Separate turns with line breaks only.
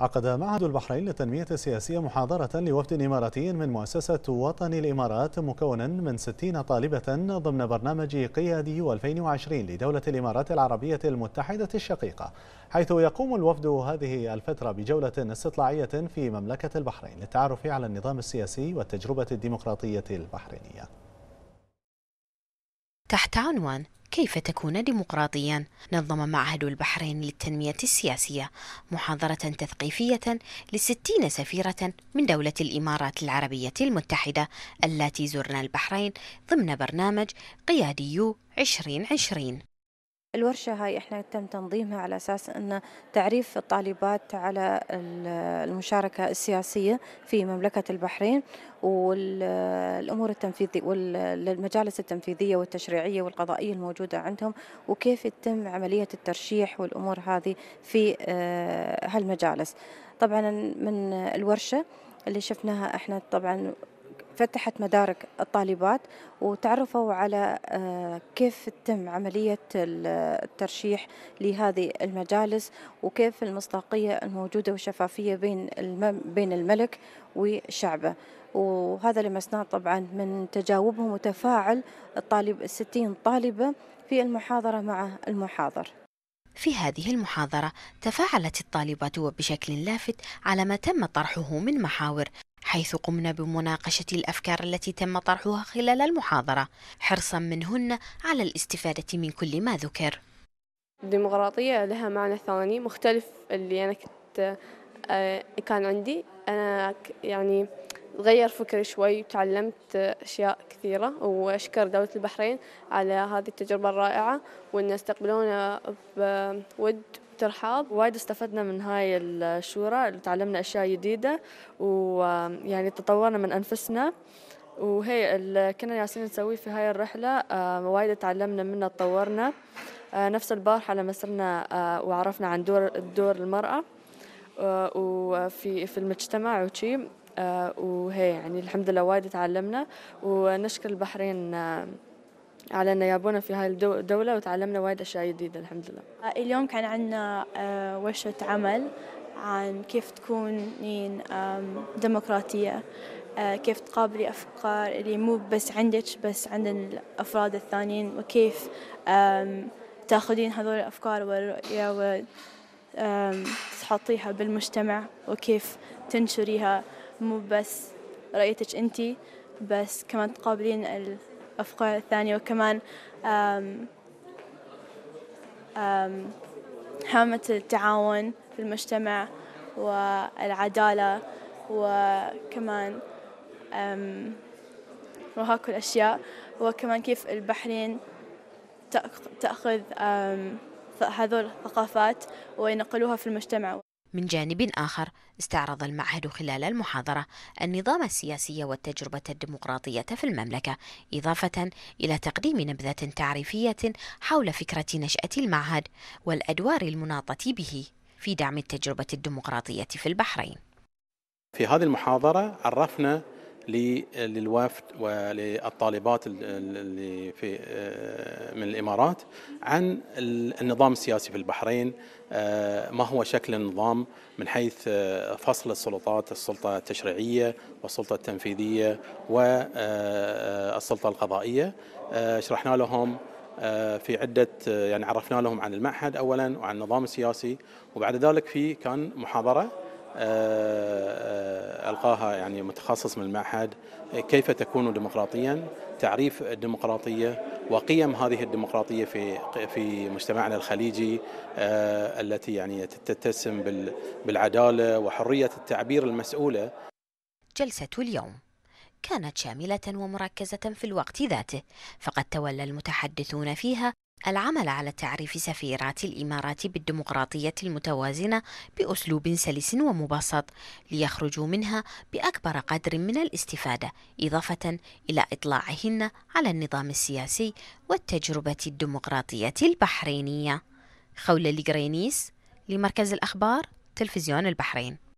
عقد معهد البحرين للتنمية السياسية محاضرة لوفد إماراتي من مؤسسة وطن الإمارات مكونا من 60 طالبة ضمن برنامج قيادي 2020 لدولة الإمارات العربية المتحدة الشقيقة حيث يقوم الوفد هذه الفترة بجولة استطلاعية في مملكة البحرين للتعرف على النظام السياسي والتجربة الديمقراطية البحرينية
تحت عنوان كيف تكون ديمقراطيا نظم معهد البحرين للتنمية السياسية محاضرة تثقيفية لستين سفيرة من دولة الإمارات العربية المتحدة التي زرنا البحرين ضمن برنامج قيادي 2020
الورشة هاي احنا تم تنظيمها على اساس ان تعريف الطالبات على المشاركة السياسية في مملكة البحرين والامور التنفيذية والمجالس التنفيذية والتشريعية والقضائية الموجودة عندهم وكيف يتم عملية الترشيح والامور هذه في آه، هالمجالس طبعا من الورشة اللي شفناها احنا طبعا فتحت مدارك الطالبات وتعرفوا على آه، كيف تتم عملية الترشيح لهذه المجالس وكيف المصداقية الموجودة والشفافية بين بين الملك وشعبه وهذا لمسناه طبعا من تجاوبهم وتفاعل الطالب 60 طالبة في المحاضرة مع
المحاضر في هذه المحاضرة تفاعلت الطالبات وبشكل لافت على ما تم طرحه من محاور حيث قمنا بمناقشة الأفكار التي تم طرحها خلال المحاضرة حرصا منهن على الاستفادة من كل ما ذكر
الديمقراطية لها معنى ثاني مختلف اللي أنا كنت آه، كان عندي أنا يعني غير فكري شوي وتعلمت أشياء كثيرة وأشكر دولة البحرين على هذه التجربة الرائعة وأن استقبلونا بود وترحاب وايد استفدنا من هاي الشورى
تعلمنا أشياء جديدة ويعني تطورنا من أنفسنا وهي اللي كنا ياسين نسويه في هاي الرحلة آه، وايد تعلمنا منها تطورنا آه، نفس البارحة لما صرنا آه، وعرفنا عن دور دور المرأة وفي في المجتمع وشي آه، وهي يعني الحمد لله وايد تعلمنا ونشكر البحرين آه، على أن يابونا في هاي الدولة وتعلمنا وايد أشياء
جديدة الحمد لله آه، اليوم كان عندنا ورشة عمل عن كيف تكونين ديمقراطية كيف تقابلي أفكار اللي مو بس عندك بس عند الأفراد الثانيين وكيف تاخذين هذول الأفكار والرؤية وتحطيها بالمجتمع وكيف تنشريها مو بس رؤيتك أنت بس كمان تقابلين الأفكار الثانية وكمان أم أم حامة التعاون في المجتمع والعدالة وكمان وهاك الأشياء وكمان كيف البحرين تأخذ هذول الثقافات وينقلوها في المجتمع
من جانب آخر استعرض المعهد خلال المحاضرة النظام السياسي والتجربة الديمقراطية في المملكة إضافة إلى تقديم نبذة تعريفية حول فكرة نشأة المعهد والأدوار المناطة به في دعم التجربة الديمقراطية في
البحرين في هذه المحاضرة عرفنا للوفد وللطالبات اللي في آه، من الامارات عن النظام السياسي في البحرين آه، ما هو شكل النظام من حيث آه، فصل السلطات السلطه التشريعيه والسلطه التنفيذيه والسلطه القضائيه شرحنا لهم في عدة يعني عرفنا لهم عن المعهد أولا وعن النظام السياسي وبعد ذلك في كان محاضرة آه، آه، ألقاها يعني متخصص من المعهد كيف تكون ديمقراطيا تعريف الديمقراطية وقيم هذه الديمقراطية في في مجتمعنا الخليجي آه، التي يعني تتسم بالعدالة وحرية التعبير المسؤولة جلسة اليوم
كانت شاملة ومركزة في الوقت ذاته فقد تولى المتحدثون فيها العمل على تعريف سفيرات الإمارات بالديمقراطية المتوازنة بأسلوب سلس ومبسط ليخرجوا منها بأكبر قدر من الاستفادة إضافة إلى إطلاعهن على النظام السياسي والتجربة الديمقراطية البحرينية خولة لجرينيس لمركز الأخبار تلفزيون البحرين